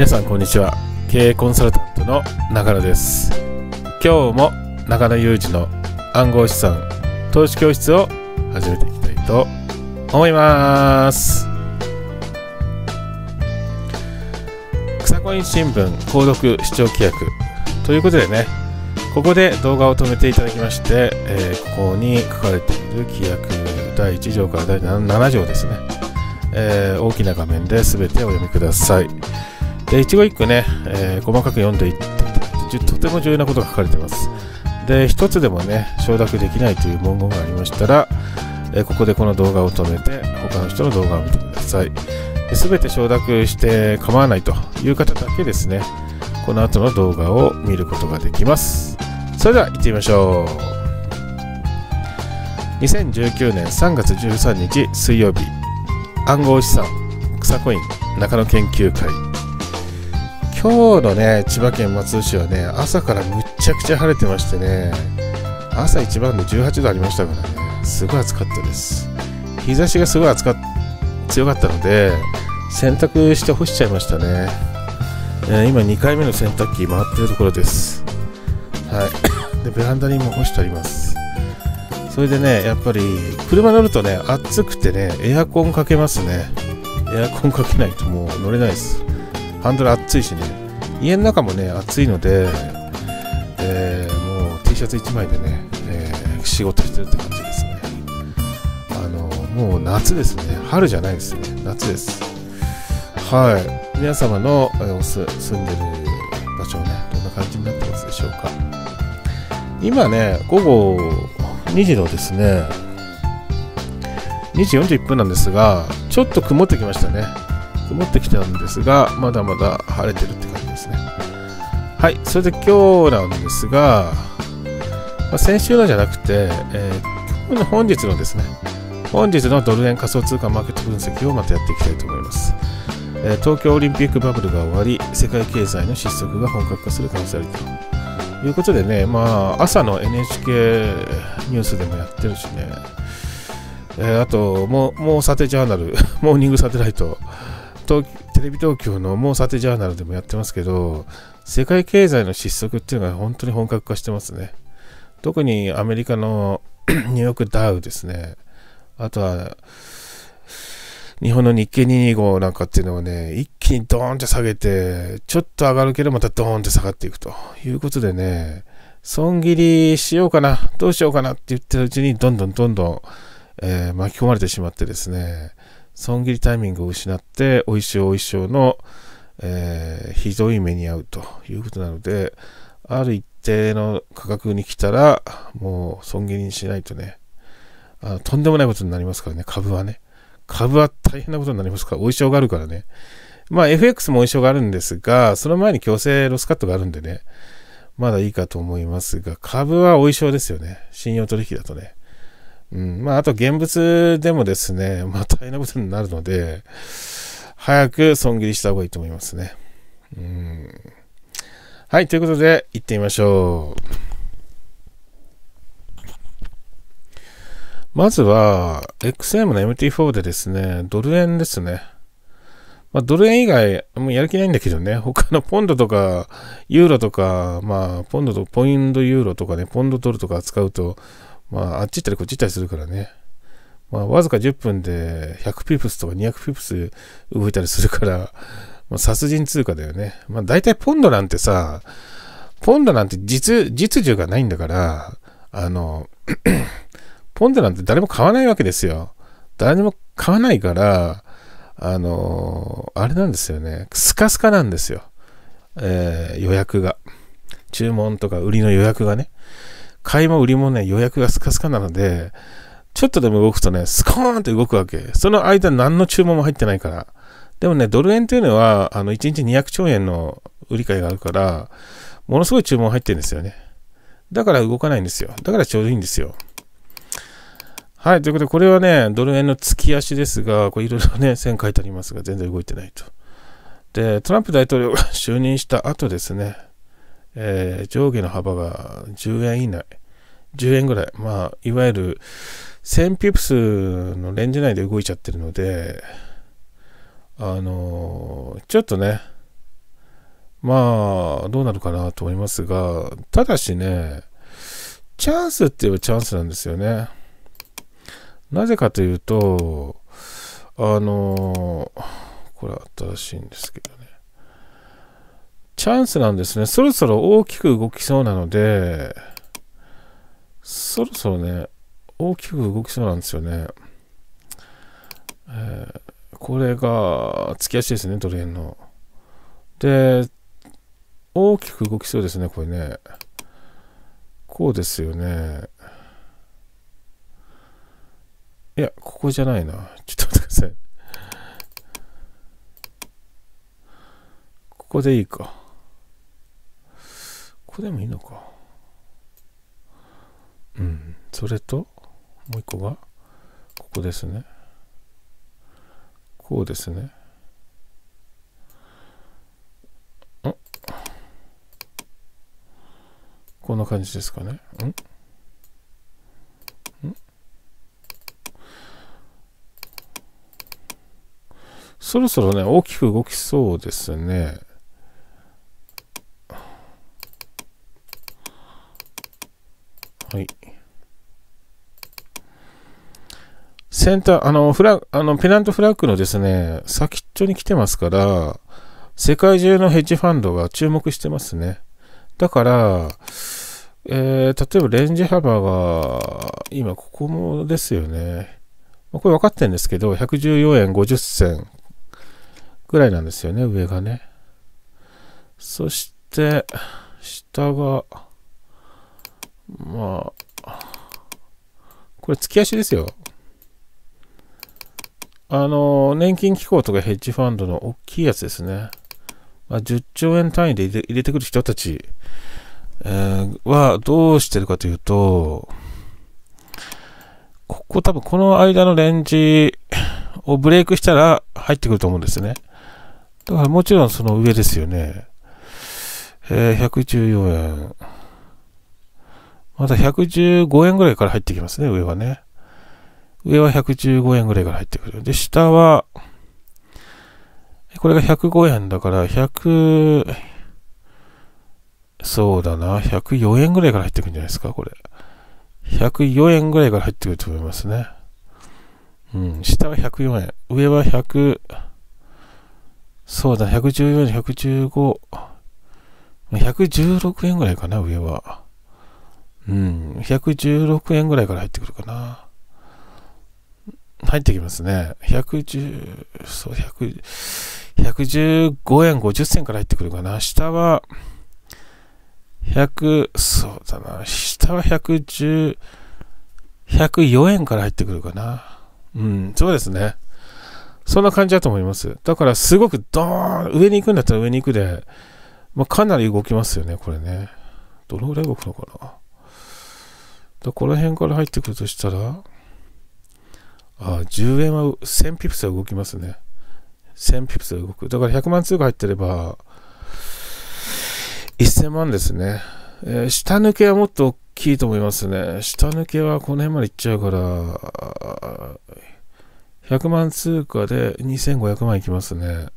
皆さんこんにちは経営コンサルタントの中野です今日も中野裕二の暗号資産投資教室を始めていきたいと思います草コイン新聞購読視聴規約ということでねここで動画を止めていただきまして、えー、ここに書かれている規約第1条から第7条ですね、えー、大きな画面で全てお読みくださいで一語一句ね、えー、細かく読んでいってとても重要なことが書かれていますで一つでもね承諾できないという文言がありましたら、えー、ここでこの動画を止めて他の人の動画を見てください全て承諾して構わないという方だけですねこの後の動画を見ることができますそれでは行ってみましょう2019年3月13日水曜日暗号資産草コイン中野研究会今日のね、千葉県松戸市はね、朝からむっちゃくちゃ晴れてましてね、朝一番で18度ありましたからね、すごい暑かったです。日差しがすごい暑か強かったので、洗濯して干しちゃいましたね。え今2回目の洗濯機回ってるところです。はい。で、ベランダにも干してあります。それでね、やっぱり車乗るとね、暑くてね、エアコンかけますね。エアコンかけないともう乗れないです。ハンドル暑いしね、家の中もね、暑いので、えー、もう T シャツ1枚でね、えー、仕事してるって感じですね。あの、もう夏ですね。春じゃないですね。夏です。はい。皆様の、え住んでる場所ね、どんな感じになってますでしょうか。今ね、午後2時のですね、2時41分なんですが、ちょっと曇ってきましたね。曇ってきたんですが、まだまだ晴れてるって感じですね。はい、それで今日なんですが、まあ、先週のじゃなくて、えー、本日のですね、本日のドル円仮想通貨マーケット分析をまたやっていきたいと思います。えー、東京オリンピックバブルが終わり、世界経済の失速が本格化する可能性ありということでね、まあ、朝の NHK ニュースでもやってるしね、えー、あともう、もうサテジャーナル、モーニングサテライト、東テレビ東京の「もうさてジャーナル」でもやってますけど世界経済の失速っていうのが本当に本格化してますね特にアメリカの ニューヨークダウですねあとは日本の日経225なんかっていうのはね、一気にドーンと下げて、ちょっと上がるけどまたドーンって下がっていくということでね、損切りしようかな、どうしようかなって言ってるうちに、どんどんどんどん、えー、巻き込まれてしまってですね、損切りタイミングを失って、おいしいおいしいの、えー、ひどい目に遭うということなので、ある一定の価格に来たら、もう損切りにしないとね、あとんでもないことになりますからね、株はね。株は大変なことになりますから、お衣装があるからね。まあ FX もお衣装があるんですが、その前に強制ロスカットがあるんでね、まだいいかと思いますが、株はお衣装ですよね。信用取引だとね。うんまあ、あと現物でもですね、まあ、大変なことになるので、早く損切りした方がいいと思いますね。うん、はい、ということで、行ってみましょう。まずは、XM の MT4 でですね、ドル円ですね。まあ、ドル円以外、もうやる気ないんだけどね、他のポンドとか、ユーロとか、まあ、ポンドと、ポイントユーロとかね、ポンドドルとか扱うと、まあ、あっち行ったりこっち行ったりするからね。まあ、わずか10分で100ピプスとか200ピプス動いたりするから、まあ、殺人通貨だよね。まあ、大体ポンドなんてさ、ポンドなんて実、実需がないんだから、あの、ポンドなんて誰も買わないわけですよ。誰にも買わないから、あの、あれなんですよね。スカスカなんですよ。えー、予約が。注文とか売りの予約がね。買いも売りもね、予約がスカスカなので、ちょっとでも動くとね、スコーンって動くわけ。その間何の注文も入ってないから。でもね、ドル円というのは、あの、1日200兆円の売り買いがあるから、ものすごい注文入ってるんですよね。だから動かないんですよ。だからちょうどいいんですよ。はい。ということで、これはね、ドル円の月足ですが、これいろいろね、線書いてありますが、全然動いてないと。で、トランプ大統領が就任した後ですね、えー、上下の幅が10円以内、10円ぐらい、まあ、いわゆる1000ピプスのレンジ内で動いちゃってるので、あのー、ちょっとね、まあ、どうなるかなと思いますが、ただしね、チャンスって言えばチャンスなんですよね。なぜかというと、あのー、これ新しいんですけどチャンスなんですね。そろそろ大きく動きそうなので、そろそろね、大きく動きそうなんですよね。えー、これが、突き足ですね、ドレーンの。で、大きく動きそうですね、これね。こうですよね。いや、ここじゃないな。ちょっと待ってください。ここでいいか。ここでもいいのか。うん。それと、もう一個が、ここですね。こうですね。あこんな感じですかね。んそろそろね、大きく動きそうですね。はい。センター、あの、フラあのペナントフラッグのですね、先っちょに来てますから、世界中のヘッジファンドが注目してますね。だから、えー、例えばレンジ幅が、今ここもですよね。これ分かってるんですけど、114円50銭ぐらいなんですよね、上がね。そして、下が、まあ、これ突き足ですよ。あの、年金機構とかヘッジファンドの大きいやつですね。まあ、10兆円単位で入れてくる人たち、えー、はどうしてるかというと、ここ多分この間のレンジをブレイクしたら入ってくると思うんですね。だからもちろんその上ですよね。えー、114円。また115円ぐらいから入ってきますね、上はね。上は115円ぐらいから入ってくる。で、下は、これが105円だから、100、そうだな、104円ぐらいから入ってくるんじゃないですか、これ。104円ぐらいから入ってくると思いますね。うん、下は104円。上は100、そうだ、114 115、116円ぐらいかな、上は。うん、116円ぐらいから入ってくるかな。入ってきますね。110、そう、100、115円50銭から入ってくるかな。下は、100、そうだな。下は110、104円から入ってくるかな。うん、そうですね。そんな感じだと思います。だからすごくドーン上に行くんだったら上に行くで、まあ、かなり動きますよね、これね。どのぐらい動くのかな。だこの辺から入ってくるとしたら、あ10円は1000ピプスは動きますね。1000ピプスは動く。だから100万通貨入ってれば、1000万ですね。えー、下抜けはもっと大きいと思いますね。下抜けはこの辺までいっちゃうから、100万通貨で2500万いきますね。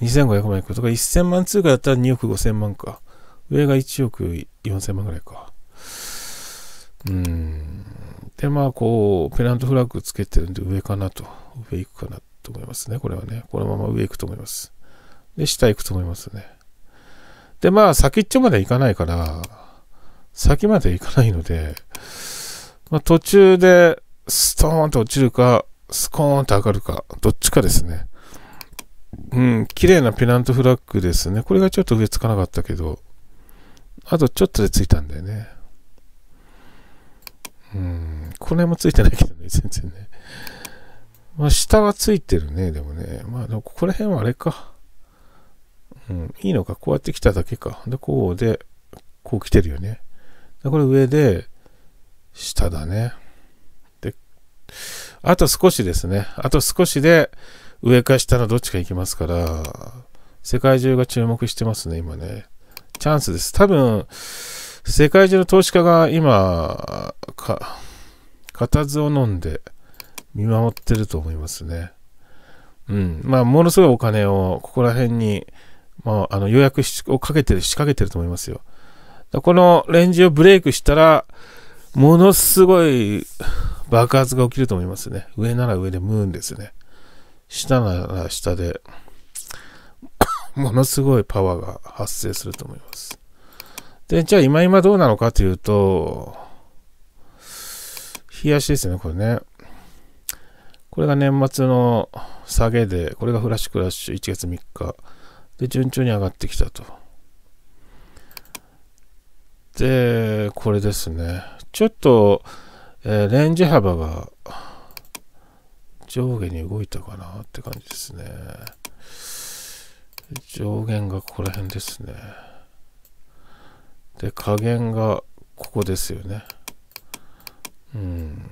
2500万いく。とか1000万通貨だったら2億5000万か。上が1億4000万ぐらいか。うん。で、まあ、こう、ペナントフラッグつけてるんで上かなと。上行くかなと思いますね。これはね。このまま上行くと思います。で、下行くと思いますね。で、まあ、先っちょまで行かないから、先まで行かないので、まあ、途中で、ストーンと落ちるか、スコーンと上がるか、どっちかですね。うん、綺麗なペナントフラッグですね。これがちょっと上つかなかったけど、あとちょっとでついたんだよね。うん、これもついてないけどね、全然ね。まあ、下はついてるね、でもね。まあ、ここら辺はあれか。うん、いいのか、こうやって来ただけか。で、こうで、こう来てるよね。で、これ上で、下だね。で、あと少しですね。あと少しで、上か下のどっちか行きますから、世界中が注目してますね、今ね。チャンスです。多分、世界中の投資家が今、か、固唾を飲んで見守ってると思いますね。うん。まあ、ものすごいお金をここら辺に、まあ、あの予約をかけてる、仕掛けてると思いますよ。このレンジをブレイクしたら、ものすごい爆発が起きると思いますね。上なら上でムーンですね。下なら下で、ものすごいパワーが発生すると思います。で、じゃあ今今どうなのかというと、冷やしですね、これね。これが年末の下げで、これがフラッシュクラッシュ1月3日。で、順調に上がってきたと。で、これですね。ちょっと、えー、レンジ幅が上下に動いたかなって感じですね。上限がここら辺ですね。で、加減がここですよね。うん。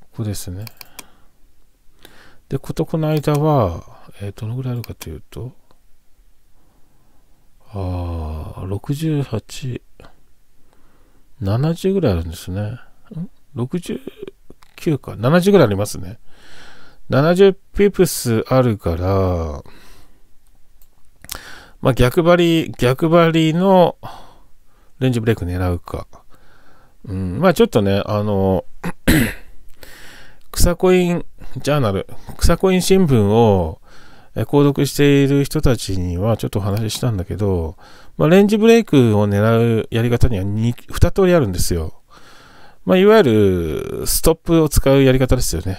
ここですね。で、こことこの間は、えー、どのぐらいあるかというと、ああ、68、70ぐらいあるんですね。ん ?69 か。70ぐらいありますね。70ピプスあるから、まあ、逆張り、逆張りのレンジブレイク狙うか。うん、まあちょっとね、あの、草 コインジャーナル、草コイン新聞を購読している人たちにはちょっとお話ししたんだけど、まあ、レンジブレイクを狙うやり方には 2, 通りあるんですよ。まあ、いわゆるストップを使うやり方ですよね。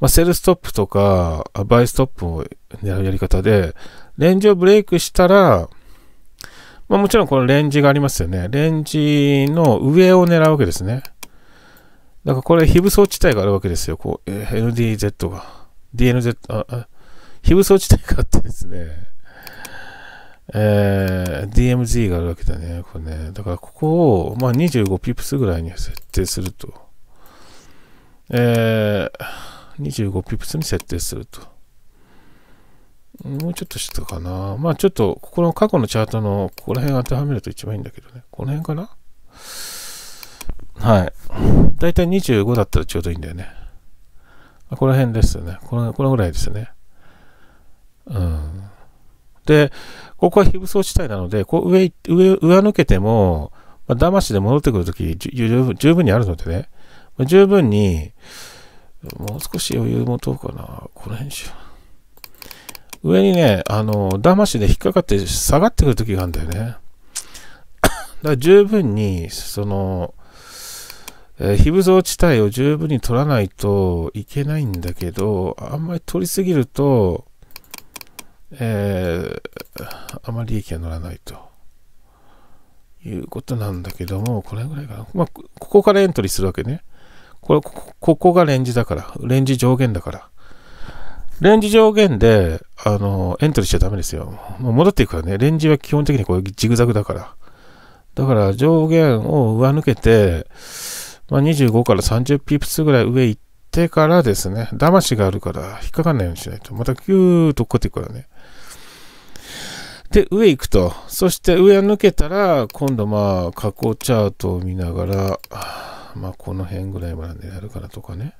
まあ、セルストップとか、バイストップを狙うやり方で、レンジをブレイクしたら、まあ、もちろんこのレンジがありますよね。レンジの上を狙うわけですね。だからこれ非武装地帯があるわけですよ。こう、え d z が。DNZ、あ、あ非武装地帯があってですね。えー、DMZ があるわけだね。これね。だからここを、まあ、25ピプスぐらいに設定すると。えー25ピプスに設定すると。もうちょっとしたかな。まあちょっと、ここの過去のチャートの、ここら辺当てはめると一番いいんだけどね。この辺かなはい。だいたい25だったらちょうどいいんだよね。この辺ですよね。この、このぐらいですね。うん。で、ここは非武装地帯なので、こう上、上、上抜けても、まあ、騙しで戻ってくるとき、十分にあるのでね、まあ、十分に、もう少し余裕持とうかな。この辺しよう。上にね、あの、ダマで引っかかって下がってくる時があるんだよね。だから十分に、その、えー、非武装地帯を十分に取らないといけないんだけど、あんまり取りすぎると、えー、あまり利益が乗らないということなんだけども、これぐらいかな。まあ、ここからエントリーするわけね。これ、ここがレンジだから、レンジ上限だから。レンジ上限で、あの、エントリーしちゃダメですよ。もう戻っていくからね、レンジは基本的にこれジグザグだから。だから上限を上抜けて、まあ、25から30ピープスぐらい上行ってからですね、騙しがあるから引っかかんないようにしないと、またキューッと落っこっていくからね。で、上行くと。そして上抜けたら、今度まあ、加工チャートを見ながら、まあこの辺ぐらいまでやるからとかね、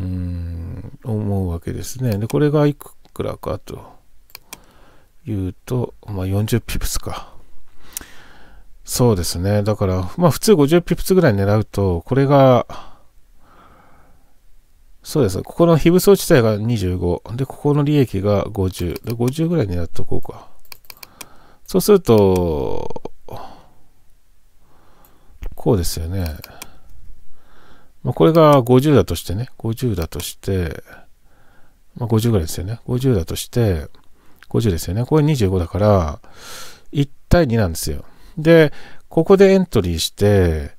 うん、思うわけですね。で、これがいくらかというと、まあ40ピプスか。そうですね。だから、まあ普通50ピプスぐらい狙うと、これが、そうです。ここの非武装地帯が25。で、ここの利益が50。で、50ぐらい狙っとこうか。そうすると、こうですよね。まあ、これが50だとしてね、50だとして、まあ、50ぐらいですよね。50だとして、50ですよね。これ25だから、1対2なんですよ。で、ここでエントリーして、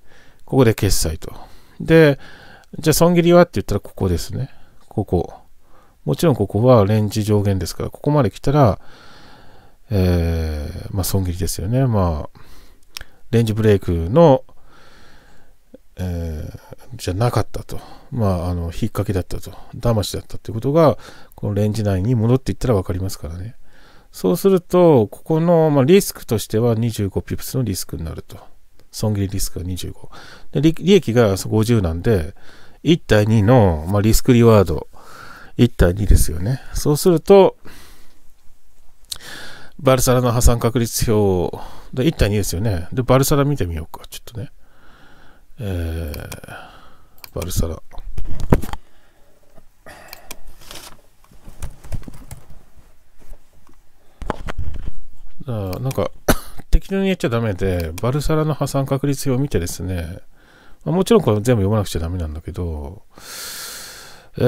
ここで決済と。で、じゃあ損切りはって言ったらここですね。ここ。もちろんここはレンジ上限ですから、ここまで来たら、えー、まあ損切りですよね。まあ、レンジブレイクのえー、じゃなかったと。まあ、あの、引っ掛けだったと。騙しだったということが、このレンジ内に戻っていったら分かりますからね。そうすると、ここの、まあ、リスクとしては25ピプスのリスクになると。損切りリスクが25。で利益が50なんで、1対2の、まあ、リスクリワード、1対2ですよね。そうすると、バルサラの破産確率表、で1対2ですよね。で、バルサラ見てみようか、ちょっとね。えー、バルサラ。あなんか、適当にやっちゃダメで、バルサラの破産確率表を見てですね、まあ、もちろんこれ全部読まなくちゃダメなんだけど、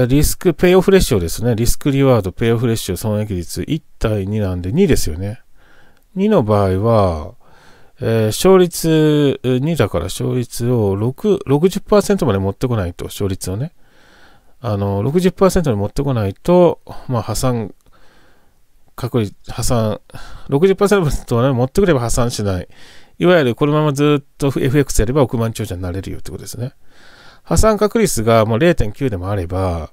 リスク、ペイオフレッシュですね。リスクリワード、ペイオフレッシュ、損益率1対2なんで2ですよね。2の場合は、えー、勝率2だから勝率を6 0まで持ってこないと、勝率をね。あの、60%に持ってこないと、まあ、破産、確率、破産、60%は、ね、持ってくれば破産しない。いわゆるこのままずっと FX やれば億万長者になれるよってことですね。破産確率がもう0.9でもあれば、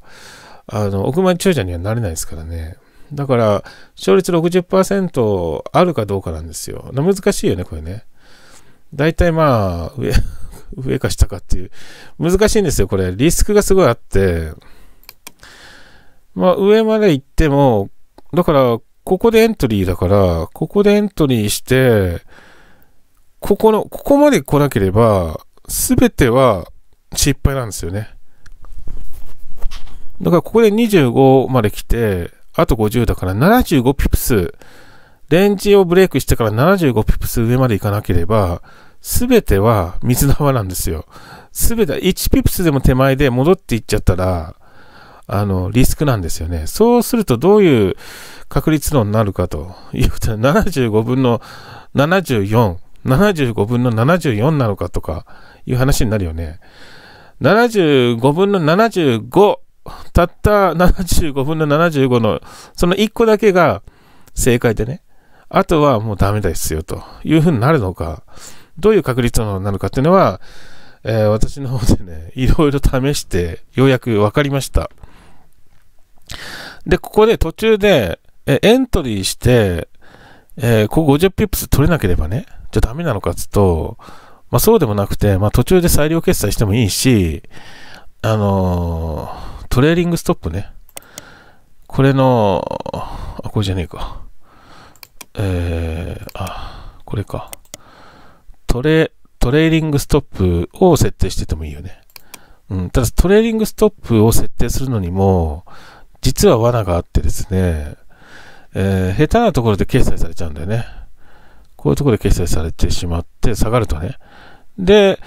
あの、億万長者にはなれないですからね。だから、勝率60%あるかどうかなんですよ。難しいよね、これね。大体まあ、上、上か下かっていう。難しいんですよ、これ。リスクがすごいあって。まあ、上まで行っても、だから、ここでエントリーだから、ここでエントリーして、ここの、ここまで来なければ、すべては失敗なんですよね。だからここで25まで来て、あと50だから75ピプス、レンジをブレイクしてから75ピプス上まで行かなければ、すべては水の泡なんですよ。すべて、1ピプスでも手前で戻っていっちゃったら、あの、リスクなんですよね。そうするとどういう確率論になるかというと、75分の74、75分の74なのかとかいう話になるよね。75分の75たった75分の75の、その1個だけが正解でね、あとはもうダメですよというふうになるのか、どういう確率なのかっていうのは、えー、私の方でね、いろいろ試して、ようやく分かりました。で、ここで途中で、えエントリーして、えー、ここ50ピップス取れなければね、じゃあダメなのかっつうと、まあそうでもなくて、まあ途中で裁量決済してもいいし、あのートレーリングストップね。これの、あ、これじゃねえか。えー、あ、これか。トレ、トレーリングストップを設定しててもいいよね。うん、ただトレーリングストップを設定するのにも、実は罠があってですね、えー、下手なところで決済されちゃうんだよね。こういうところで決済されてしまって、下がるとね。で、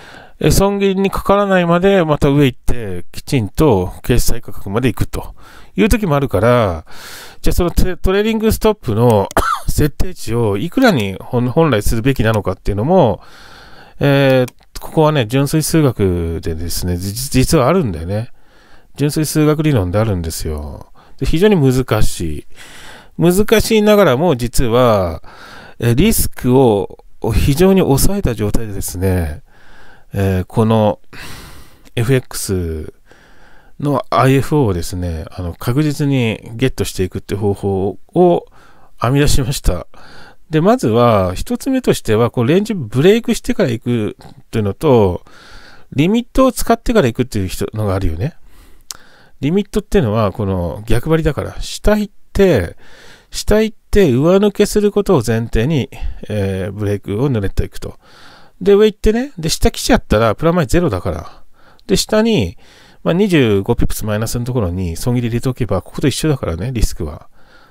損切りにかからないまでまた上行って、きちんと決済価格まで行くという時もあるから、じゃあそのトレーリングストップの 設定値をいくらに本来するべきなのかっていうのも、えー、ここはね、純粋数学でですね、実はあるんだよね。純粋数学理論であるんですよ。で非常に難しい。難しいながらも実は、リスクを非常に抑えた状態でですね、えー、この FX の IFO をですね、あの確実にゲットしていくって方法を編み出しました。で、まずは、一つ目としては、こう、レンジブレイクしてから行くというのと、リミットを使ってから行くっていう人のがあるよね。リミットっていうのは、この逆張りだから、下行って、下行って上抜けすることを前提に、えー、ブレイクを濡れていくと。で、上行ってね、で、下来ちゃったら、プラマイゼロだから。で、下に、まあ、25ピプスマイナスのところに損切り入れておけば、ここと一緒だからね、リスクは。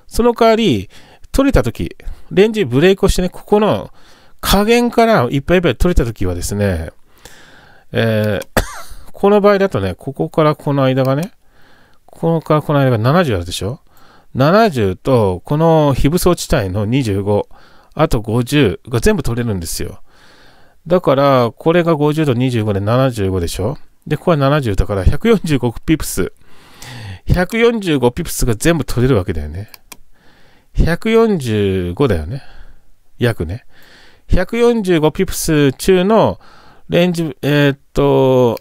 その代わり、取れたとき、レンジブレイクをしてね、ここの加減からいっぱいいっぱい取れたときはですね、えー、この場合だとね、ここからこの間がね、このからこの間が70あるでしょ ?70 と、この非武装地帯の25、あと50が全部取れるんですよ。だから、これが50度25で75でしょで、ここは70だから145ピプス。145ピプスが全部取れるわけだよね。145だよね。約ね。145ピプス中のレンジ、えー、っと、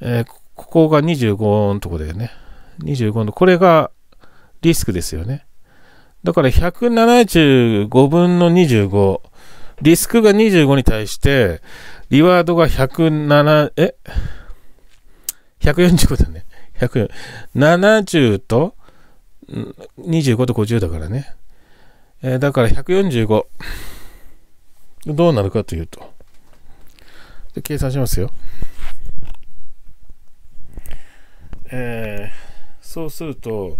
えー、ここが25のとこだよね。25の、これがリスクですよね。だから175分の25。リスクが25に対して、リワードが107、え ?145 だね。70と25と50だからね。えー、だから145。どうなるかというと。で計算しますよ。えー、そうすると、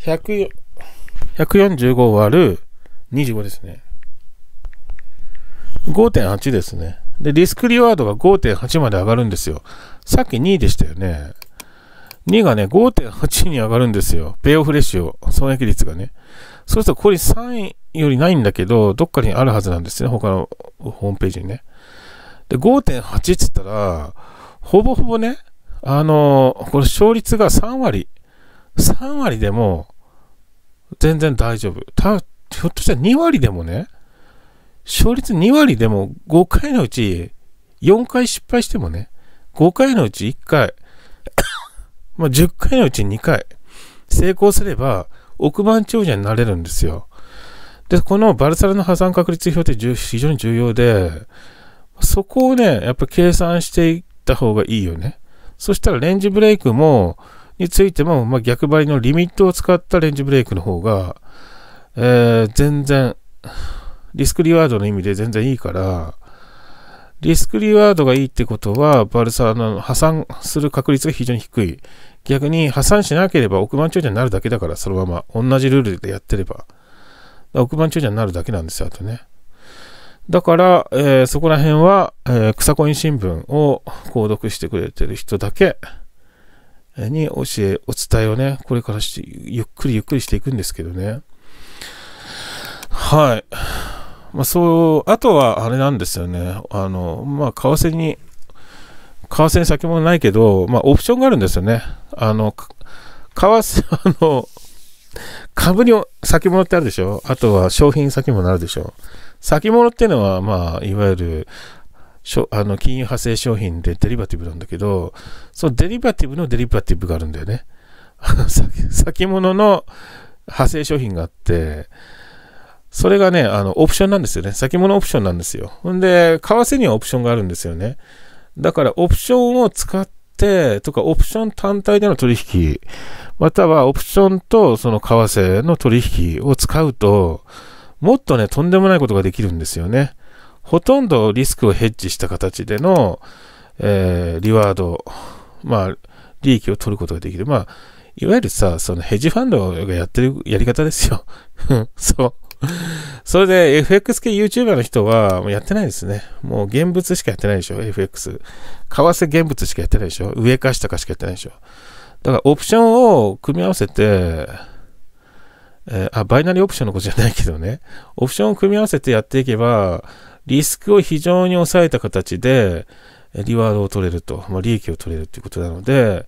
145割る25ですね。5.8ですね。で、リスクリワードが5.8まで上がるんですよ。さっき2位でしたよね。2がね、5.8に上がるんですよ。ペイオフレッシュを、損益率がね。そうすると、これ3位よりないんだけど、どっかにあるはずなんですね。他のホームページにね。で、5.8っつったら、ほぼほぼね、あのー、これ勝率が3割。3割でも、全然大丈夫。た、ひょっとしたら2割でもね、勝率2割でも5回のうち4回失敗してもね、5回のうち1回、まあ、10回のうち2回成功すれば億万長者になれるんですよ。で、このバルサラの破産確率表って非常に重要で、そこをね、やっぱ計算していった方がいいよね。そしたらレンジブレイクも、についても、まあ、逆張りのリミットを使ったレンジブレイクの方が、えー、全然、リスクリワードの意味で全然いいから、リスクリワードがいいってことは、バルサーの破産する確率が非常に低い。逆に破産しなければ億万長者になるだけだから、そのまま。同じルールでやってれば。億万長者になるだけなんですよ、あとね。だから、えー、そこら辺は、えー、草コイン新聞を購読してくれてる人だけに教え、お伝えをね、これからして、ゆっくりゆっくりしていくんですけどね。はい。まあ、そう、あとはあれなんですよね。あの、まあ、為替に、為替に先もないけど、まあ、オプションがあるんですよね。あの、為替、あの、株に先物ってあるでしょあとは商品先物あるでしょ先物っていうのは、まあ、いわゆる、あの金融派生商品でデリバティブなんだけど、そのデリバティブのデリバティブがあるんだよね。先物の派生商品があって、それがね、あの、オプションなんですよね。先物オプションなんですよ。ほんで、為替にはオプションがあるんですよね。だから、オプションを使って、とか、オプション単体での取引、またはオプションとその為替の取引を使うと、もっとね、とんでもないことができるんですよね。ほとんどリスクをヘッジした形での、えー、リワード、まあ、利益を取ることができる。まあ、いわゆるさ、そのヘッジファンドがやってるやり方ですよ。そう。それで FX 系 YouTuber の人はもうやってないですね。もう現物しかやってないでしょ、FX。為替現物しかやってないでしょ。上か下かしかやってないでしょ。だからオプションを組み合わせて、えー、あ、バイナリーオプションのことじゃないけどね。オプションを組み合わせてやっていけば、リスクを非常に抑えた形で、リワードを取れると、まあ、利益を取れるということなので、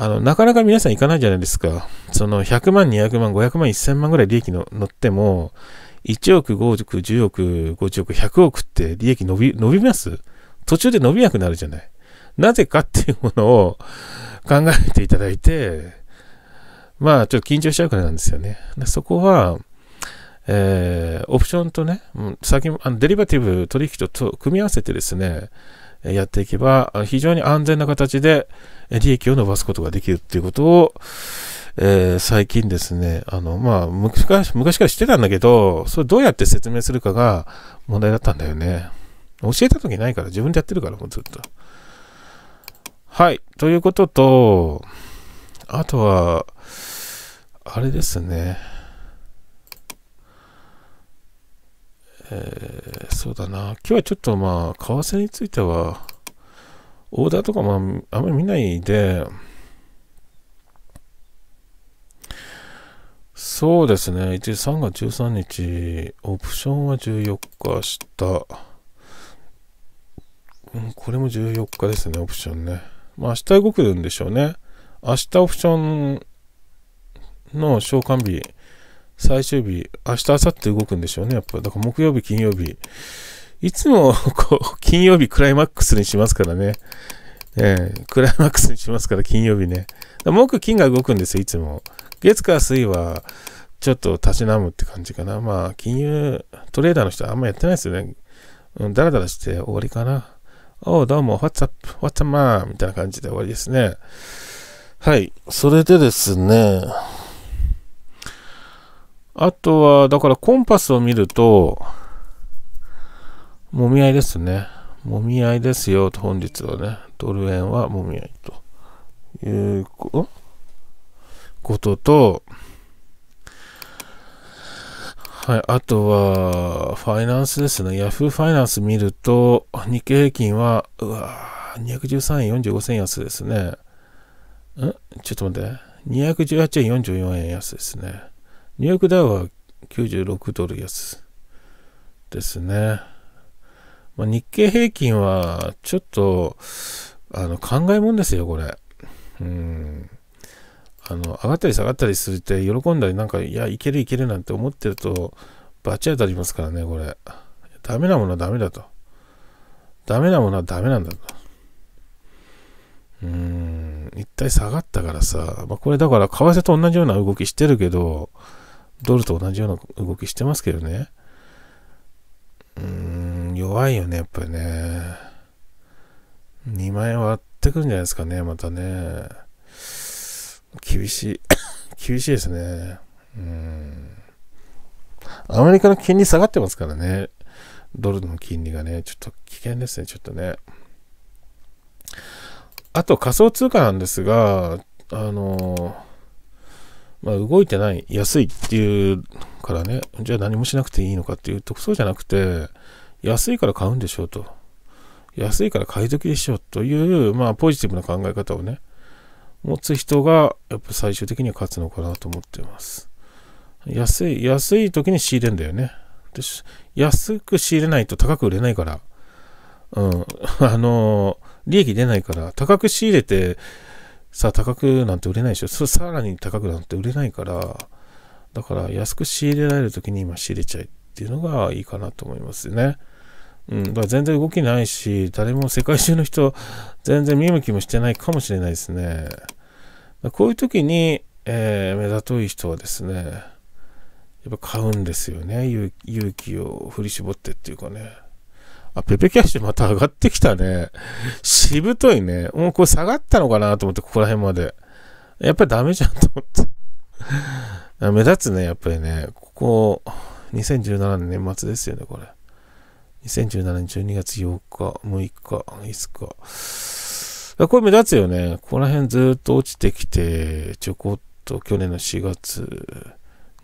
あの、なかなか皆さん行かないじゃないですか。その、100万、200万、500万、1000万ぐらい利益の乗っても、1億、5億、10億、50億、100億って利益伸び、伸びます途中で伸びなくなるじゃない。なぜかっていうものを考えていただいて、まあ、ちょっと緊張しちゃうからなんですよね。そこは、えー、オプションとね、先あのデリバティブ取引と組み合わせてですね、やっていけば、非常に安全な形で利益を伸ばすことができるっていうことを、えー、最近ですね、あの、まあ、昔から、昔から知ってたんだけど、それどうやって説明するかが問題だったんだよね。教えた時ないから、自分でやってるから、もうずっと。はい。ということと、あとは、あれですね。えー、そうだな。今日はちょっとまあ、為替については、オーダーとかまあ、んまり見ないで、そうですね。1 3月13日、オプションは14日した。うん、これも14日ですね、オプションね。まあ、明日動くんでしょうね。明日オプションの償還日最終日、明日、明後日動くんでしょうね、やっぱ。だから木曜日、金曜日。いつも、こう、金曜日クライマックスにしますからね。ええー、クライマックスにしますから、金曜日ね。木、金が動くんですよ、いつも。月火水は、ちょっと立ち直むって感じかな。まあ、金融トレーダーの人はあんまやってないですよね。うん、だらだらして終わりかな。おう、どうも、what's up, what's up, man? みたいな感じで終わりですね。はい。それでですね、あとは、だからコンパスを見ると、もみ合いですね。もみ合いですよ、と本日はね。ドル円はもみ合いということと、はい、あとは、ファイナンスですね。yahoo！! ファイナンス見ると、日経平均は、うわ213円45銭安ですね。んちょっと待って。218円44円安ですね。ニューヨークダウは96ドル安ですね。まあ、日経平均はちょっとあの考えもんですよ、これ。うん。あの、上がったり下がったりするって喜んだりなんか、いや、いけるいけるなんて思ってると、バチ当たりますからね、これ。ダメなものはダメだと。ダメなものはダメなんだと。うーん、一体下がったからさ、まあ、これだから為替と同じような動きしてるけど、ドルと同じような動きしてますけどね。うーん、弱いよね、やっぱりね。2万円割ってくるんじゃないですかね、またね。厳しい。厳しいですね。うん。アメリカの金利下がってますからね。ドルの金利がね、ちょっと危険ですね、ちょっとね。あと仮想通貨なんですが、あのーまあ、動いてない、安いっていうからね、じゃあ何もしなくていいのかっていうと、そうじゃなくて、安いから買うんでしょうと。安いから買い時でしょうという、まあ、ポジティブな考え方をね、持つ人が、やっぱ最終的には勝つのかなと思ってます。安い、安い時に仕入れんだよね。安く仕入れないと高く売れないから、うん、あの利益出ないから、高く仕入れて、さ、高くなんて売れないでしょ。それさらに高くなんて売れないから、だから安く仕入れられる時に今仕入れちゃいっていうのがいいかなと思いますね。うん、だから全然動きないし、誰も世界中の人、全然見向きもしてないかもしれないですね。こういう時に、えー、目立とい人はですね、やっぱ買うんですよね。勇気を振り絞ってっていうかね。あ、ペペキャッシュまた上がってきたね。しぶといね。もうこれ下がったのかなと思って、ここら辺まで。やっぱりダメじゃんと思って。目立つね、やっぱりね。ここ、2017年年末ですよね、これ。2017年12月8日、6日、5日。これ目立つよね。ここら辺ずっと落ちてきて、ちょこっと去年の4月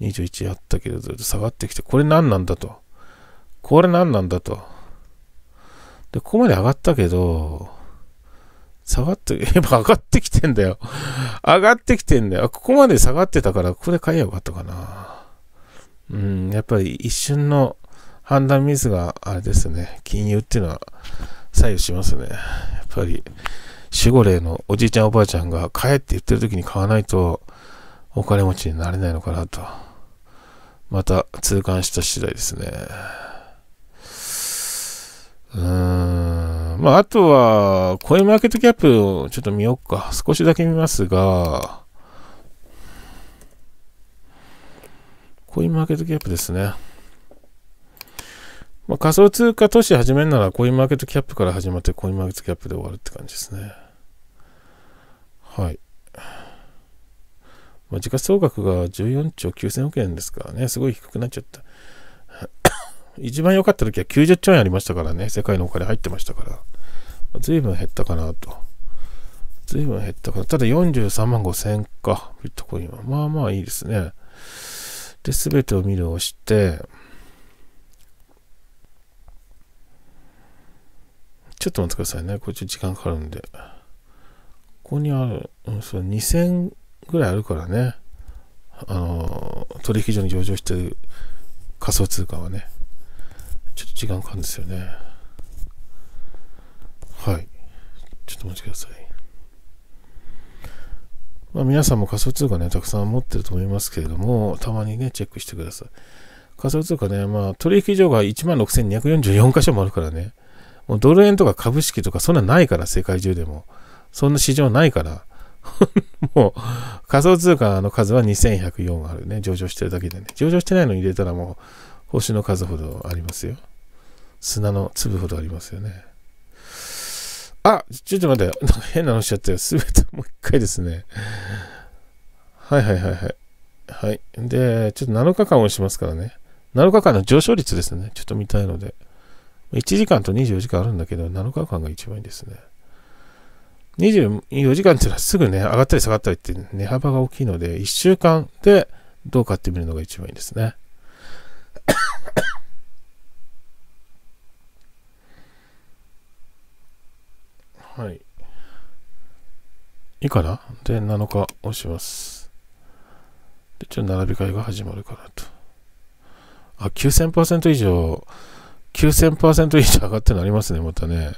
21あったけど、ずっと下がってきて、これ何なんだと。これ何なんだと。で、ここまで上がったけど、下がって、やっぱ上がってきてんだよ。上がってきてんだよ。ここまで下がってたから、ここで買えばよかったかな。うん、やっぱり一瞬の判断ミスが、あれですね、金融っていうのは左右しますね。やっぱり、守護霊のおじいちゃんおばあちゃんが買えって言ってる時に買わないと、お金持ちになれないのかなと。また痛感した次第ですね。うーん。まあ、あとは、コインマーケットキャップをちょっと見よっか。少しだけ見ますが、コインマーケットキャップですね。まあ、仮想通貨都市始めるならコインマーケットキャップから始まってコインマーケットキャップで終わるって感じですね。はい。まあ、時価総額が14兆9000億円ですからね、すごい低くなっちゃった。一番良かった時は90兆円ありましたからね、世界のお金入ってましたから、随分減ったかなと。随分減ったかな。ただ43万5千か、ビットコインは。まあまあいいですね。で、すべてを見るを押して、ちょっと待ってくださいね。こっち時間かかるんで。ここにある、うん、そ2000ぐらいあるからね。あの、取引所に上場してる仮想通貨はね。ちょっと時間かかるんですよねはいちょっとお待ちくださいまあ、皆さんも仮想通貨ね、たくさん持ってると思いますけれども、たまにね、チェックしてください。仮想通貨ね、まあ、取引所が16,244箇所もあるからね、もうドル円とか株式とかそんなないから、世界中でも。そんな市場ないから。もう、仮想通貨の数は2104あるね、上場してるだけでね。上場してないのに入れたらもう、星の数ほどありますよ。砂の粒ほどありますよね。あちょっと待って、なんか変なのしちゃったよ。すべてもう一回ですね。はいはいはいはい。はい。で、ちょっと7日間押しますからね。7日間の上昇率ですね。ちょっと見たいので。1時間と24時間あるんだけど、7日間が一番いいですね。24時間っていうのはすぐね、上がったり下がったりって値幅が大きいので、1週間でどうかって見るのが一番いいですね。はい。いいかなで、7日押します。で、ちょっと並び替えが始まるかなと。あ、9000%以上、9000%以上上がってなりますね、またね。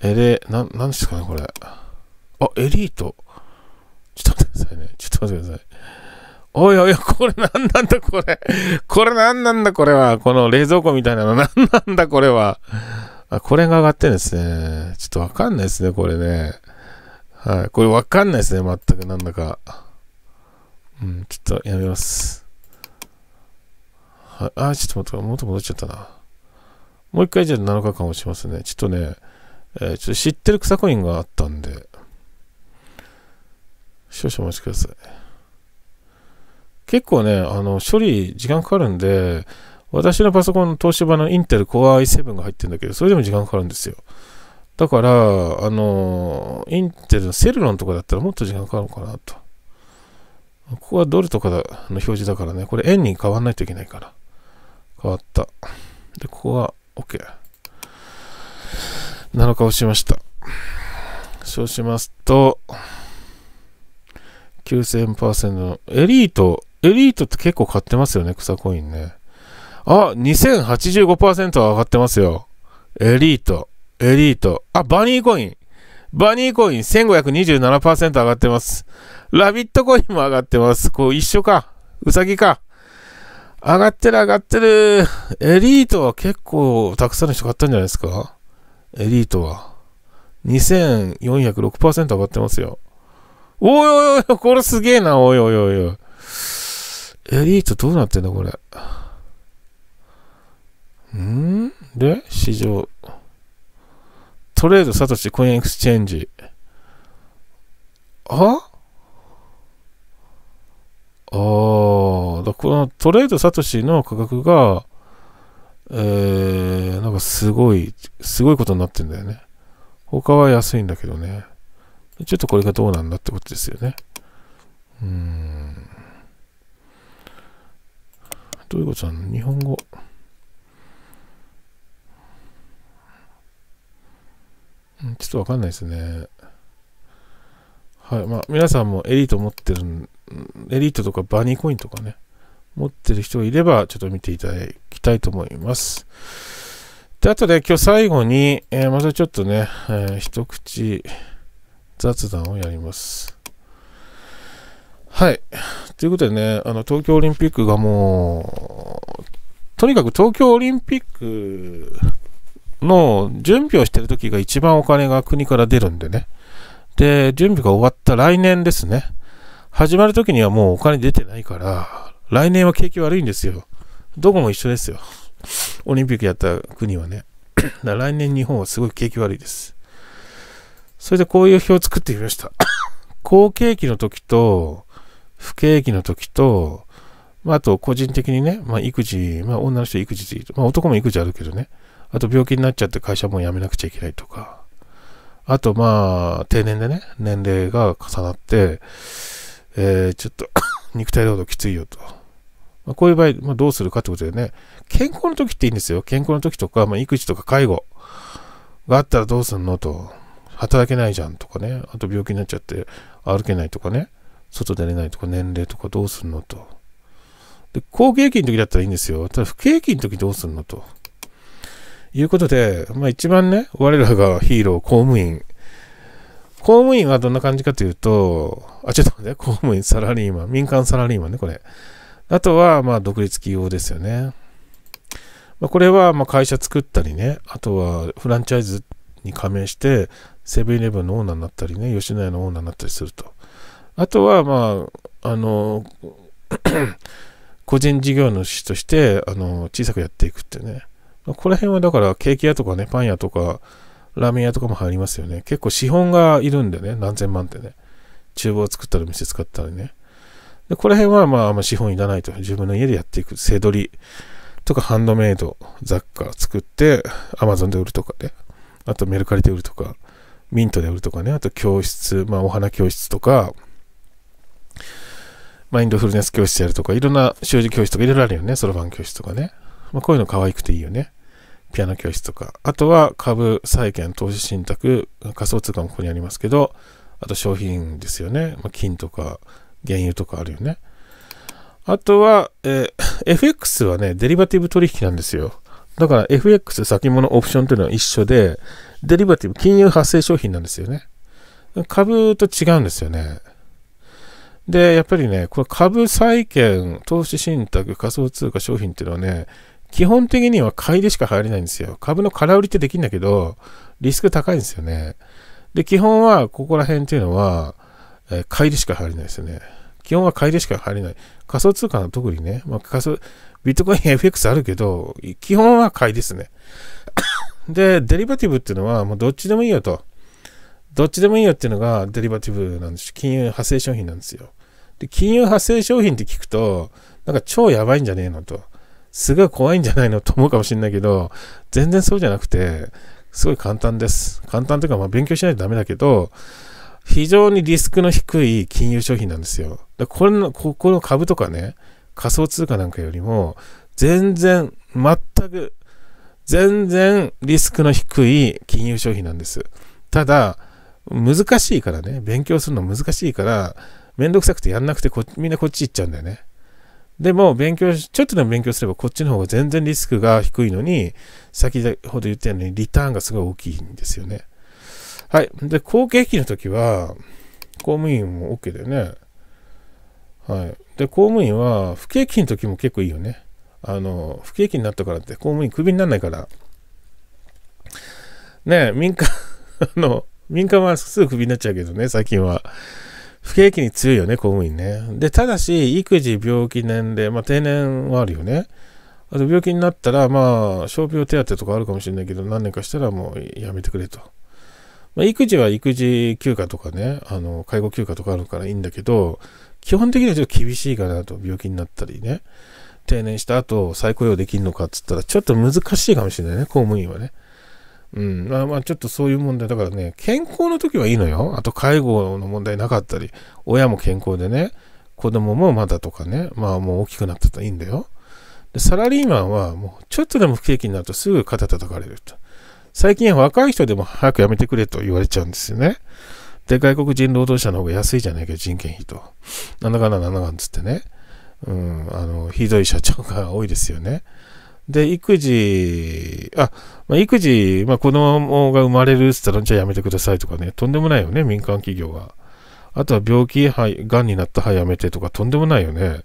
え、で、な、なんですかね、これ。あ、エリート。ちょっと待ってくださいね。ちょっと待ってください。おいおい、これ何なんだこれ。これ何なんだこれは。この冷蔵庫みたいなの何なんだこれは。あ、これが上がってるんですね。ちょっとわかんないですね、これね。はい。これわかんないですね、全くなんだか。うん、ちょっとやめます。はい。あ、ちょっと待って、元戻っちゃったな。もう一回じゃあ7日間押しますね。ちょっとね、えー、ちょっと知ってる草コインがあったんで、少々お待ちください。結構ね、あの、処理時間かかるんで、私のパソコン、東芝のインテル Core i7 が入ってるんだけど、それでも時間かかるんですよ。だから、あの、インテルのセルロンとかだったらもっと時間かかるのかなと。ここはドルとかの表示だからね、これ円に変わんないといけないから。変わった。で、ここは OK。7日押しました。そうしますと、9000%のエリートエリートって結構買ってますよね、草コインね。あ、2085%上がってますよ。エリート、エリート。あ、バニーコイン。バニーコイン1527%上がってます。ラビットコインも上がってます。こう一緒か。うさぎか。上がってる上がってる。エリートは結構たくさんの人買ったんじゃないですかエリートは。2406%上がってますよ。おいおいおい、これすげえな、おいおいおいおい。エリートどうなってんだこれ。んで、市場。トレード、サトシ、コインエクスチェンジ。あああ、だこのトレード、サトシの価格が、えー、なんかすごい、すごいことになってんだよね。他は安いんだけどね。ちょっとこれがどうなんだってことですよね。うん。どういうことなの日本語。んちょっとわかんないですね。はい。まあ、皆さんもエリート持ってる、エリートとかバニーコインとかね、持ってる人がいれば、ちょっと見ていただきたいと思います。で、あとで、ね、今日最後に、えー、またちょっとね、えー、一口雑談をやります。はい。ということでね、あの、東京オリンピックがもう、とにかく東京オリンピックの準備をしてる時が一番お金が国から出るんでね。で、準備が終わった来年ですね。始まる時にはもうお金出てないから、来年は景気悪いんですよ。どこも一緒ですよ。オリンピックやった国はね。だ来年日本はすごい景気悪いです。それでこういう表を作ってみました。好景気の時と、不景気の時と、まあ、あと個人的にね、まあ、育児、まあ、女の人育児でていと、まあ、男も育児あるけどね、あと病気になっちゃって会社も辞めなくちゃいけないとか、あとまあ、定年でね、年齢が重なって、えー、ちょっと 肉体労働きついよと。まあ、こういう場合、まあ、どうするかってことでね、健康の時っていいんですよ。健康の時とか、まあ、育児とか介護があったらどうすんのと。働けないじゃんとかね。あと病気になっちゃって歩けないとかね。外出れないとか年齢とかどうすんのと。で、好景気の時だったらいいんですよ。ただ不景気の時どうすんのと。いうことで、まあ一番ね、我らがヒーロー、公務員。公務員はどんな感じかというと、あ、ちょっと待って、公務員、サラリーマン、民間サラリーマンね、これ。あとは、まあ独立企業ですよね。まあ、これはま会社作ったりね、あとはフランチャイズに加盟して、セブンイレブンのオーナーになったりね、吉野家のオーナーになったりすると。あとは、まあ、あの、個人事業主として、あの、小さくやっていくってね。ここら辺はだから、ケーキ屋とかね、パン屋とか、ラーメン屋とかも入りますよね。結構資本がいるんでね、何千万ってね。厨房を作ったり、店使ったりね。で、こら辺は、まあ、あんま資本いらないと。自分の家でやっていく。背取りとか、ハンドメイド、雑貨作って、アマゾンで売るとかね。あと、メルカリで売るとか、ミントで売るとかね。あと、教室、まあ、お花教室とか、マインドフルネス教室やるとか、いろんな習字教室とかいろいろあるよね。そろばん教室とかね。まあ、こういうの可愛くていいよね。ピアノ教室とか。あとは株、債券、投資信託、仮想通貨もここにありますけど、あと商品ですよね。まあ、金とか、原油とかあるよね。あとは、えー、FX はね、デリバティブ取引なんですよ。だから FX 先物オプションというのは一緒で、デリバティブ、金融発生商品なんですよね。株と違うんですよね。で、やっぱりね、これ株債券、投資信託、仮想通貨、商品っていうのはね、基本的には買いでしか入れないんですよ。株の空売りってできるんだけど、リスク高いんですよね。で、基本はここら辺っていうのは、えー、買いでしか入れないですよね。基本は買いでしか入れない。仮想通貨の特にね、まあ、仮想、ビットコイン FX あるけど、基本は買いですね。で、デリバティブっていうのは、もうどっちでもいいよと。どっちでもいいよっていうのがデリバティブなんです。金融派生商品なんですよ。で、金融発生商品って聞くと、なんか超やばいんじゃねえのと、すごい怖いんじゃないのと思うかもしれないけど、全然そうじゃなくて、すごい簡単です。簡単というか、まあ勉強しないとダメだけど、非常にリスクの低い金融商品なんですよ。で、これの、ここの株とかね、仮想通貨なんかよりも、全然、全く、全然リスクの低い金融商品なんです。ただ、難しいからね、勉強するの難しいから、めんどくさくてやんなくてみんなこっち行っちゃうんだよね。でも、勉強し、ちょっとでも勉強すれば、こっちの方が全然リスクが低いのに、先ほど言ったように、リターンがすごい大きいんですよね。はい。で、後継気の時は、公務員も OK だよね。はい。で、公務員は、不景気の時も結構いいよね。あの、不景気になったからって、公務員クビにならないから。ね民間 あの、民間はすぐクビになっちゃうけどね、最近は。不景気に強いよね、公務員ね。で、ただし、育児、病気、年齢、まあ、定年はあるよね。あと、病気になったら、まあ、傷病手当とかあるかもしれないけど、何年かしたらもうやめてくれと。まあ、育児は育児休暇とかね、あの、介護休暇とかあるからいいんだけど、基本的にはちょっと厳しいかなと、病気になったりね。定年した後、再雇用できるのかって言ったら、ちょっと難しいかもしれないね、公務員はね。うん。まあまあ、ちょっとそういう問題。だからね、健康の時はいいのよ。あと、介護の問題なかったり、親も健康でね、子供もまだとかね、まあもう大きくなってたらいいんだよ。で、サラリーマンはもうちょっとでも不景気になるとすぐ肩叩かれると。最近若い人でも早く辞めてくれと言われちゃうんですよね。で、外国人労働者の方が安いじゃないか、人件費と。なんだかんだなんだかんつってね。うん、あの、ひどい社長が多いですよね。で、育児、あ、まあ、育児、まあ、子供が生まれるって言ったら、じゃあやめてくださいとかね、とんでもないよね、民間企業は。あとは病気、はい、癌になったはい、やめてとか、とんでもないよね。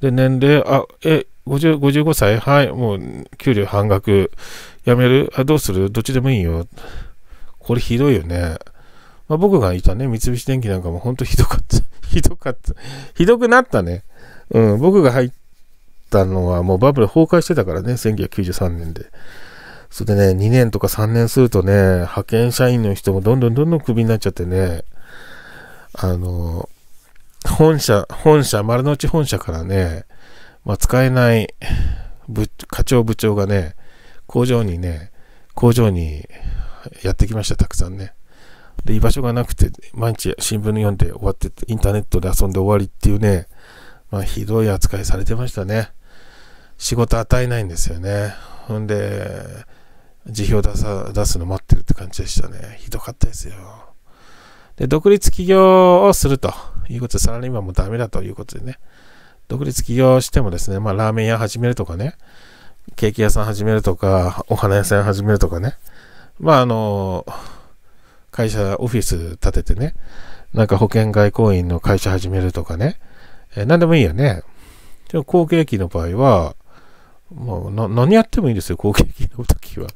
で、年齢、あ、え、50 55歳はい、もう給料半額。やめるあ、どうするどっちでもいいよ。これひどいよね。まあ、僕がいたね、三菱電機なんかも本当ひどかった。ひどかった。ひどくなったね。うん、僕が入ったのは、もうバブル崩壊してたからね、1993年で。それでね、2年とか3年するとね、派遣社員の人もどんどんどんどんクビになっちゃってね、あの、本社、本社、丸の内本社からね、まあ、使えない部、課長部長がね、工場にね、工場にやってきました、たくさんね。で、居場所がなくて、毎日新聞読んで終わって、インターネットで遊んで終わりっていうね、まあ、ひどい扱いされてましたね。仕事与えないんですよね。ほんで、辞表出さ出すの待ってるって感じでしたね。ひどかったですよ。で、独立起業をするということで、サラリーマンもダメだということでね、独立起業してもですね、まあ、ラーメン屋始めるとかね、ケーキ屋さん始めるとか、お花屋さん始めるとかね、まあ、あの、会社、オフィス建ててね、なんか保険外交員の会社始めるとかね、えー、何でもいいよね。でも、後継機の場合は、もうな、何やってもいいですよ、好景気の時は。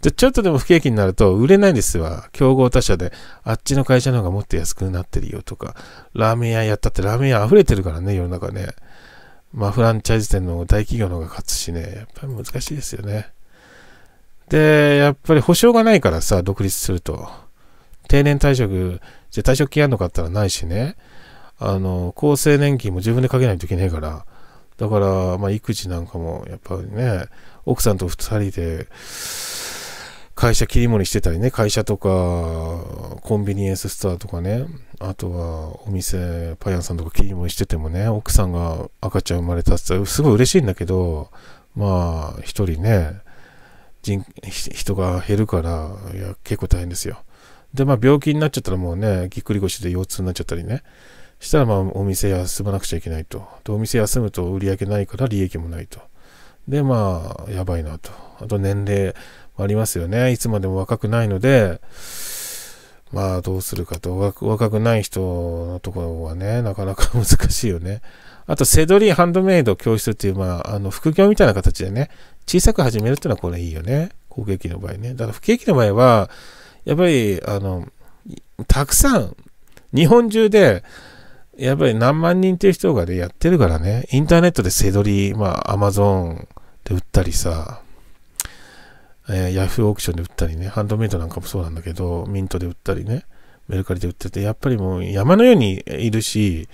で、ちょっとでも不景気になると売れないんですわ。競合他社で、あっちの会社の方がもっと安くなってるよとか、ラーメン屋やったってラーメン屋溢れてるからね、世の中ね。まあ、フランチャイズ店の大企業の方が勝つしね、やっぱり難しいですよね。で、やっぱり保証がないからさ、独立すると。定年退職、じゃ退職金あんのかったらないしね。あの、厚生年金も自分でかけないといけないから、だから、まあ、育児なんかも、やっぱりね、奥さんと2人で、会社切り盛りしてたりね、会社とか、コンビニエンスストアとかね、あとはお店、パン屋さんとか切り盛りしててもね、奥さんが赤ちゃん生まれたってすごい嬉しいんだけど、まあ、一人ね、人、人が減るから、いや、結構大変ですよ。で、まあ、病気になっちゃったらもうね、ぎっくり腰で腰痛になっちゃったりね、したらまあお店休まなくちゃいけないと。で、お店休むと売り上げないから利益もないと。で、まあ、やばいなと。あと年齢もありますよね。いつまでも若くないので、まあどうするかと。若くない人のところはね、なかなか難しいよね。あと、セドリーハンドメイド教室っていう、まあ、あの、副業みたいな形でね、小さく始めるっていうのはこれいいよね。攻景気の場合ね。だから不景気の場合は、やっぱり、あの、たくさん、日本中で、やっぱり何万人っていう人がね、やってるからね、インターネットでせどり、まあ、アマゾンで売ったりさ、えー、ヤフーオークションで売ったりね、ハンドメイドなんかもそうなんだけど、ミントで売ったりね、メルカリで売ってて、やっぱりもう山のようにいるし、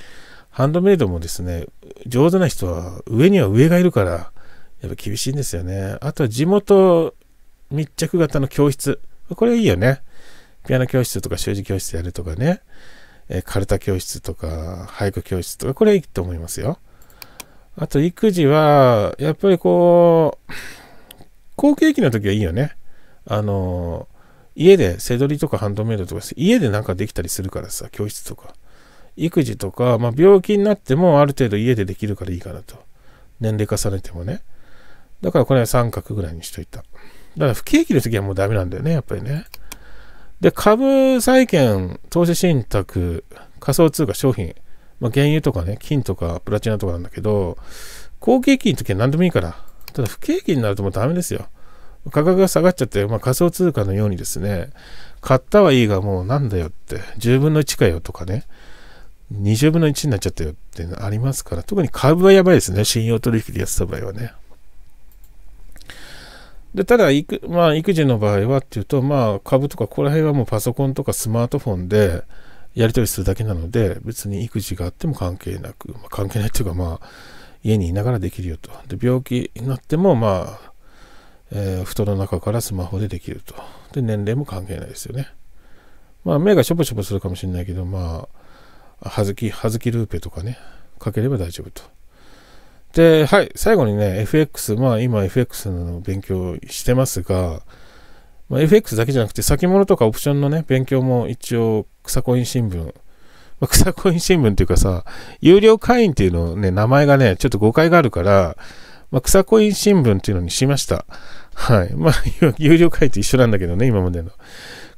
ハンドメイドもですね、上手な人は上には上がいるから、やっぱ厳しいんですよね。あとは地元密着型の教室。これはいいよね。ピアノ教室とか習字教室やるとかね。えー、カルタ教室とか、俳句教室とか、これいいと思いますよ。あと、育児は、やっぱりこう、好景気の時はいいよね。あの、家で背取りとかハンドメイドとか、家でなんかできたりするからさ、教室とか。育児とか、まあ、病気になってもある程度家でできるからいいかなと。年齢重ねてもね。だからこれは三角ぐらいにしといた。だから不景気の時はもうダメなんだよね、やっぱりね。で、株、債券、投資信託、仮想通貨、商品、まあ、原油とかね、金とかプラチナとかなんだけど、好景気の時は何でもいいから、ただ不景気になるともうダメですよ。価格が下がっちゃって、まあ、仮想通貨のようにですね、買ったはいいがもうなんだよって、10分の1かよとかね、20分の1になっちゃったよってありますから、特に株はやばいですね、信用取引でやってた場合はね。でただ育、まあ、育児の場合はっていうと、まあ、株とかここら辺はもうパソコンとかスマートフォンでやり取りするだけなので別に育児があっても関係なく、まあ、関係ないっていうか、まあ、家にいながらできるよとで病気になっても、まあえー、布団の中からスマホでできるとで年齢も関係ないですよね、まあ、目がしょぼしょぼするかもしれないけど、まあ、はずきはずきルーペとかねかければ大丈夫と。で、はい、最後にね、FX、まあ今 FX の勉強してますが、まあ、FX だけじゃなくて先物とかオプションのね、勉強も一応草コイン新聞、まあ、草コイン新聞っていうかさ、有料会員っていうのね、名前がね、ちょっと誤解があるから、まあ、草コイン新聞っていうのにしました。はい。まあ、有料会員と一緒なんだけどね、今までの。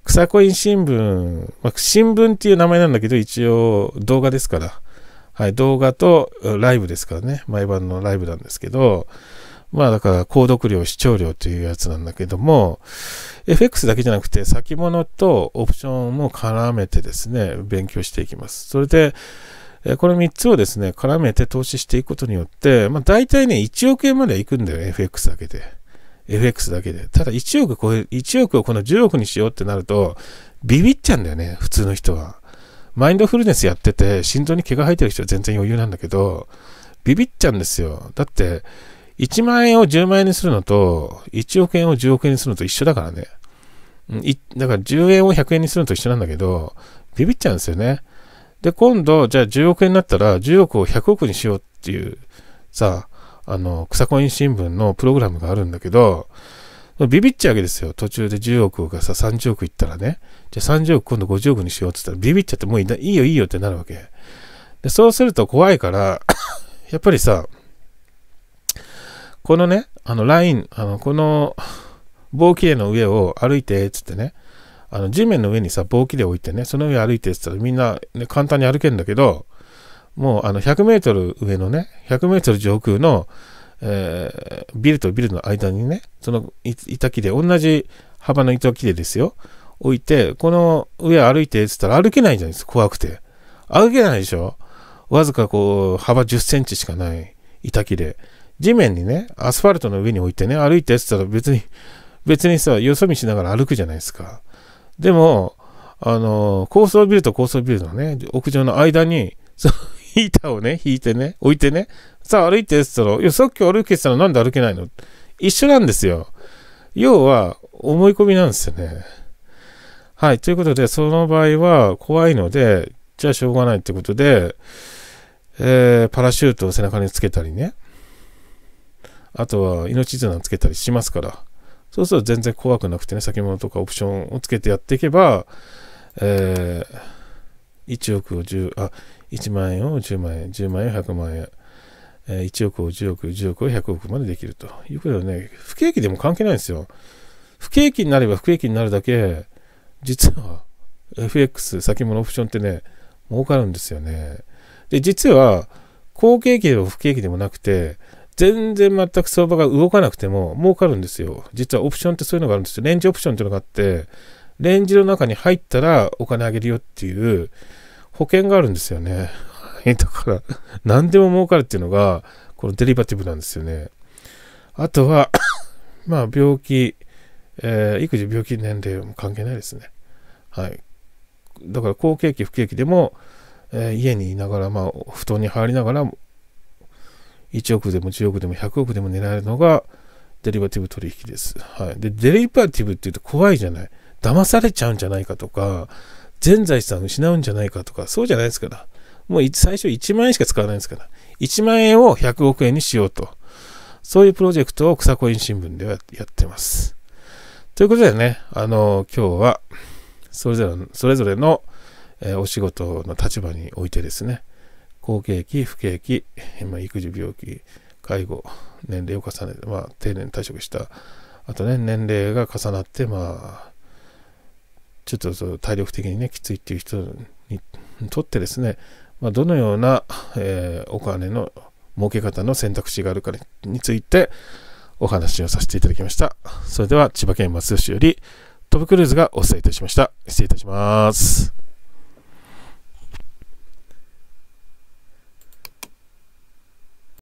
草コイン新聞、まあ、新聞っていう名前なんだけど、一応動画ですから。はい、動画とライブですからね、毎晩のライブなんですけど、まあだから、購読料、視聴料というやつなんだけども、FX だけじゃなくて、先物とオプションも絡めてですね、勉強していきます。それで、この3つをですね、絡めて投資していくことによって、まあ大体ね、1億円まで行くんだよ FX だけで。FX だけで。ただ1億え、1億をこの10億にしようってなると、ビビっちゃうんだよね、普通の人は。マインドフルネスやってて、心臓に毛が生えてる人は全然余裕なんだけど、ビビっちゃうんですよ。だって、1万円を10万円にするのと、1億円を10億円にするのと一緒だからね。だから10円を100円にするのと一緒なんだけど、ビビっちゃうんですよね。で、今度、じゃあ10億円になったら、10億を100億にしようっていう、さ、あの、草コイン新聞のプログラムがあるんだけど、ビビっちゃうわけですよ。途中で10億がさ、30億いったらね。じゃあ30億今度50億にしようって言ったら、ビビっちゃってもういいよいいよってなるわけ。で、そうすると怖いから やっぱりさ、このね、あのライン、あの、この棒切れの上を歩いて、つってね、あの地面の上にさ、棒切れ置いてね、その上歩いてっつったらみんな、ね、簡単に歩けるんだけど、もうあの100メートル上のね、100メートル上空のえー、ビルとビルの間にね、その板木で、同じ幅の板木でですよ、置いて、この上歩いてって言ったら歩けないじゃないですか、怖くて。歩けないでしょわずかこう、幅10センチしかない板木で。地面にね、アスファルトの上に置いてね、歩いてって言ったら別に、別にさ、よそ見しながら歩くじゃないですか。でも、あの、高層ビルと高層ビルのね、屋上の間に、その板をね、引いてね、置いてね、さあ歩いてって言ったら、いや、さっき歩けてたらなんで歩けないの一緒なんですよ。要は、思い込みなんですよね。はい。ということで、その場合は怖いので、じゃあしょうがないってことで、えー、パラシュートを背中につけたりね。あとは、命綱つけたりしますから。そうすると全然怖くなくてね、先物とかオプションをつけてやっていけば、えー、1億を10、あ、1万円を10万円、10万円100万円。1億を10億、10億を100億までできるということでね、不景気でも関係ないんですよ。不景気になれば不景気になるだけ、実は FX、先物オプションってね、儲かるんですよね。で、実は、好景気でも不景気でもなくて、全然全く相場が動かなくても儲かるんですよ。実はオプションってそういうのがあるんですよ。レンジオプションっていうのがあって、レンジの中に入ったらお金あげるよっていう保険があるんですよね。えだから、何でも儲かるっていうのが、このデリバティブなんですよね。あとは まあ、病気、えー、育児、病気、年齢も関係ないですね。はい。だから、好景気、不景気でも、えー、家にいながら、まあ、布団に入りながら、1億でも10億でも100億でも狙えるのが、デリバティブ取引です。はい。で、デリバティブって言うと怖いじゃない。騙されちゃうんじゃないかとか、全財産失うんじゃないかとか、そうじゃないですから。もう最初1万円しか使わないんですから、1万円を100億円にしようと。そういうプロジェクトを草子。院新聞ではやってます。ということでね、あの、今日は、それぞれの、それぞれの、えお仕事の立場においてですね、好景気、不景気、ま育児、病気、介護、年齢を重ねて、まあ、定年退職した、あとね、年齢が重なって、まあ、ちょっと体力的にね、きついっていう人にとってですね、まあ、どのような、えー、お金の儲け方の選択肢があるかについてお話をさせていただきました。それでは千葉県松戸市よりトム・クルーズがお伝えいたしました。失礼いたします。